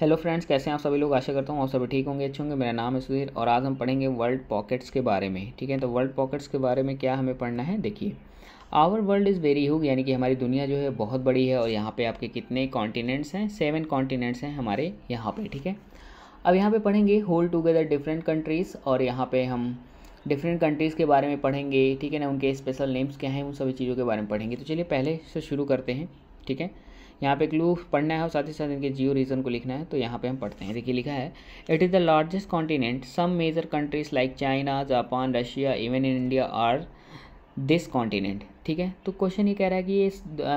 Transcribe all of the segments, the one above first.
hello friends कैसे हैं आप सभी लोग आशा करता हूँ आप सभी ठीक होंगे अच्छे होंगे मेरा नाम है सुधीर और आज हम पढ़ेंगे वर्ल्ड पॉकेट्स के बारे में ठीक है तो वर्ल्ड पॉकेट्स के बारे में क्या हमें पढ़ना है देखिए our world is very huge यानी कि हमारी दुनिया जो है बहुत बड़ी है और यहाँ पर आपके कितने कॉन्टिनेंट्स हैं सेवन कॉन्टिनेंट्स हैं हमारे यहाँ पर ठीक है अब यहाँ पर पढ़ेंगे होल टुगेदर डिफरेंट कंट्रीज़ और यहाँ पर हम डिफरेंट कंट्रीज़ के बारे में पढ़ेंगे ठीक है ना उनके स्पेशल नेम्स क्या हैं उन सभी चीज़ों के बारे में पढ़ेंगे तो चलिए पहले से शुरू करते हैं ठीक है यहाँ पे क्लू पढ़ना है और साथ ही साथ इनके जियो रीजन को लिखना है तो यहाँ पे हम पढ़ते हैं देखिए लिखा है it is the largest continent some major countries like China Japan Russia even in India are this continent ठीक है तो क्वेश्चन ये कह रहा है कि ये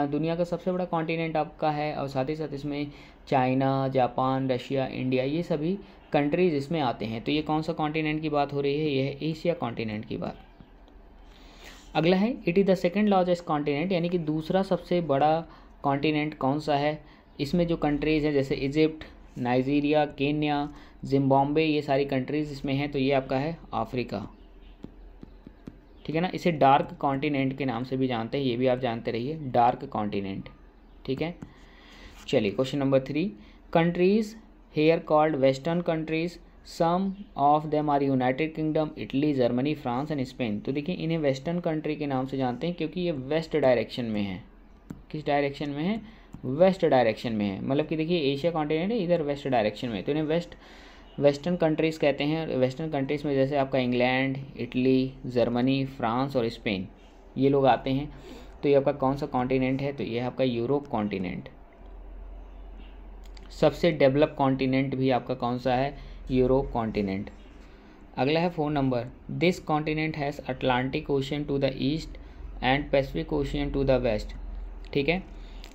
दुनिया का सबसे बड़ा कॉन्टिनेंट आपका है और साथ ही साथ इसमें चाइना जापान रशिया इंडिया ये सभी कंट्रीज इसमें आते हैं तो ये कौन सा कॉन्टिनेंट की बात हो रही है ये है एशिया कॉन्टिनेंट की बात अगला है it is the second largest continent यानी कि दूसरा सबसे बड़ा कॉन्टिनेंट कौन सा है इसमें जो कंट्रीज़ हैं जैसे इजिप्ट नाइजीरिया केन्या जिम्बाब्वे ये सारी कंट्रीज़ इसमें हैं तो ये आपका है अफ्रीका ठीक है ना इसे डार्क कॉन्टीनेंट के नाम से भी जानते हैं ये भी आप जानते रहिए डार्क कॉन्टीनेंट ठीक है चलिए question number three countries here called western countries some of them are United Kingdom Italy Germany France and Spain तो देखिए इन्हें वेस्टर्न कंट्री के नाम से जानते हैं क्योंकि ये वेस्ट डायरेक्शन में है किस डायरेक्शन में है वेस्ट डायरेक्शन में है मतलब कि देखिए एशिया कॉन्टिनेंट है इधर वेस्ट डायरेक्शन में तो इन्हें वेस्ट वेस्टर्न कंट्रीज़ कहते हैं वेस्टर्न कंट्रीज़ में जैसे आपका इंग्लैंड इटली जर्मनी फ्रांस और स्पेन ये लोग आते हैं तो ये आपका कौन सा कॉन्टिनेंट है तो ये आपका यूरोप कॉन्टिनेंट सबसे डेवलप कॉन्टिनेंट भी आपका कौन सा है यूरोप कॉन्टिनेंट अगला है four number this continent has Atlantic ocean to the east and Pacific ocean to the west ठीक है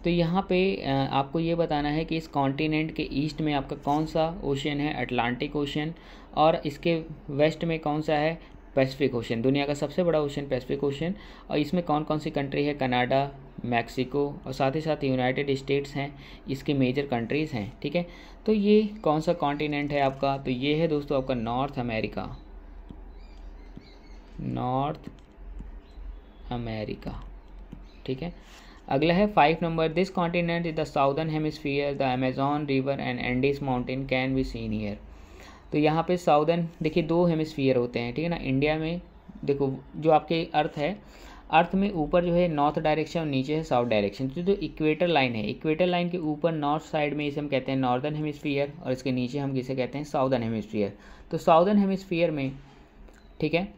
तो यहाँ पे आपको ये बताना है कि इस कॉन्टिनेंट के ईस्ट में आपका कौन सा ओशन है अटलांटिक ओशन और इसके वेस्ट में कौन सा है पैसिफिक ओशन दुनिया का सबसे बड़ा ओशन पैसिफिक ओशन और इसमें कौन कौन सी कंट्री है कनाडा मैक्सिको और साथ ही साथ यूनाइटेड स्टेट्स हैं इसके मेजर कंट्रीज़ हैं ठीक है तो ये कौन सा कॉन्टिनेंट है आपका तो ये है दोस्तों आपका नॉर्थ अमेरिका नॉर्थ अमेरिका ठीक है अगला है five number this continent is the southern hemisphere the Amazon river and Andes mountain can be seen here तो यहाँ पे साउदर्न देखिए दो हेमिसफियर होते हैं ठीक है ना इंडिया में देखो जो आपके अर्थ है अर्थ में ऊपर जो है नॉर्थ डायरेक्शन और नीचे है साउथ डायरेक्शन तो जो इक्वेटर लाइन है इक्वेटर लाइन के ऊपर नॉर्थ साइड में इसे हम कहते हैं नॉर्दर्न हेमिसफियर और इसके नीचे हम किसे कहते हैं साउदर्न हेमिसफियर तो साउदर्न हेमिसफियर में ठीक है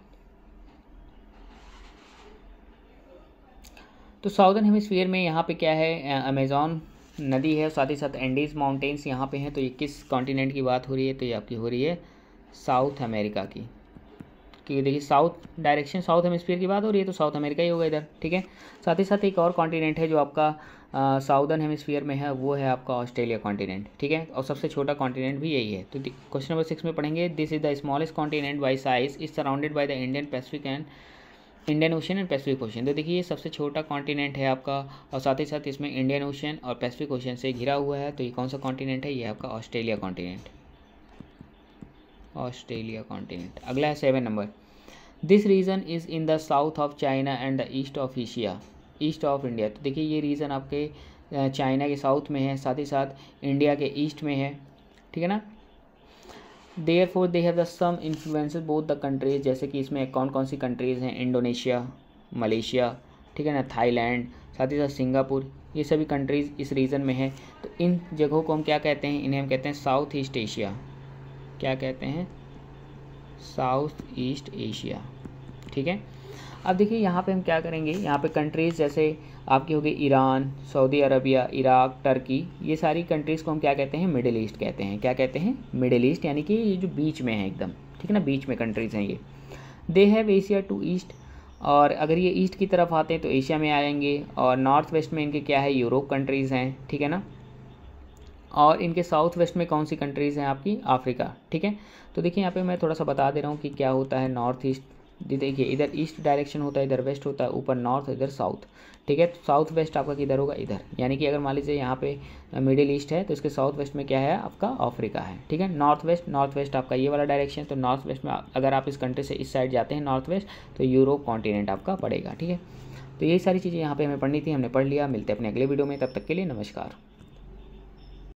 तो साउदर्न हेमिसफीयर में यहाँ पे क्या है अमेज़ॉन नदी है साथ ही साथ एंडीज माउंटेन्स यहाँ पे हैं तो ये किस कॉन्टिनेंट की बात हो रही है तो ये आपकी हो रही है साउथ अमेरिका की क्योंकि तो देखिए साउथ डायरेक्शन साउथ हेमिसफियर की बात हो रही है तो साउथ अमेरिका ही होगा इधर ठीक है साथ ही साथ एक और कॉन्टिनेंट है जो आपका साउदर्न हेमिसफियर में है वो है आपका ऑस्ट्रेलिया कॉन्टिनेंट ठीक है और सबसे छोटा कॉन्टिनेंट भी यही है तो क्वेश्चन नंबर सिक्स में पढ़ेंगे this is the smallest continent by size is surrounded by the Indian Pacific and Indian ocean and Pacific ocean तो देखिए ये सबसे छोटा कॉन्टिनेंट है आपका और साथ ही साथ इसमें इंडियन ओशन और पैसिफिक ओशन से घिरा हुआ है तो ये कौन सा कॉन्टिनेंट है ये आपका ऑस्ट्रेलिया कॉन्टिनेंट ऑस्ट्रेलिया कॉन्टिनेंट अगला है seven number this region is in the south of China and the east of Asia east of India तो देखिए ये रीजन आपके चाइना के साउथ में है साथ ही साथ इंडिया के ईस्ट में है ठीक है ना therefore they have the some influence both the countries जैसे कि इसमें कौन कौन सी कंट्रीज़ हैं इंडोनेशिया मलेशिया ठीक है ना थाईलैंड साथ ही साथ सिंगापुर ये सभी कंट्रीज़ इस रीजन में है तो इन जगहों को हम क्या कहते हैं इन्हें हम कहते हैं साउथ ईस्ट एशिया क्या कहते हैं साउथ ईस्ट एशिया ठीक है अब देखिए यहाँ पे हम क्या करेंगे यहाँ पे कंट्रीज़ जैसे आपकी होगी Iran Saudi Arabia Iraq Turkey ये सारी कंट्रीज़ को हम क्या कहते हैं मिडिल ईस्ट कहते हैं क्या कहते हैं मिडिल ईस्ट यानी कि ये जो बीच में है एकदम ठीक है ना बीच में कंट्रीज़ हैं ये they have Asia to east और अगर ये ईस्ट की तरफ आते हैं तो एशिया में आएंगे और नॉर्थ वेस्ट में इनके क्या है यूरोप कंट्रीज़ हैं ठीक है ना और इनके साउथ वेस्ट में कौन सी कंट्रीज़ हैं आपकी अफ्रीका ठीक है तो देखिए यहाँ पे मैं थोड़ा सा बता दे रहा हूँ कि क्या होता है नॉर्थ ईस्ट देखिए इधर ईस्ट डायरेक्शन होता है इधर वेस्ट होता है ऊपर नॉर्थ इधर साउथ ठीक है तो साउथ वेस्ट आपका किधर होगा इधर यानी कि अगर मान लीजिए यहाँ पे मिडिल ईस्ट है तो इसके साउथ वेस्ट में क्या है आपका अफ्रीका है ठीक है नॉर्थ वेस्ट नॉर्थ वेस्ट आपका ये वाला डायरेक्शन तो नॉर्थ वेस्ट में अगर आप इस कंट्री से इस साइड जाते हैं नॉर्थ वेस्ट तो यूरोप कॉन्टिनेंट आपका पड़ेगा ठीक है तो यही सारी चीज़ें यहाँ पर हमें पढ़नी थी हमने पढ़ लिया मिलते हैं अपने अगले वीडियो में तब तक के लिए नमस्कार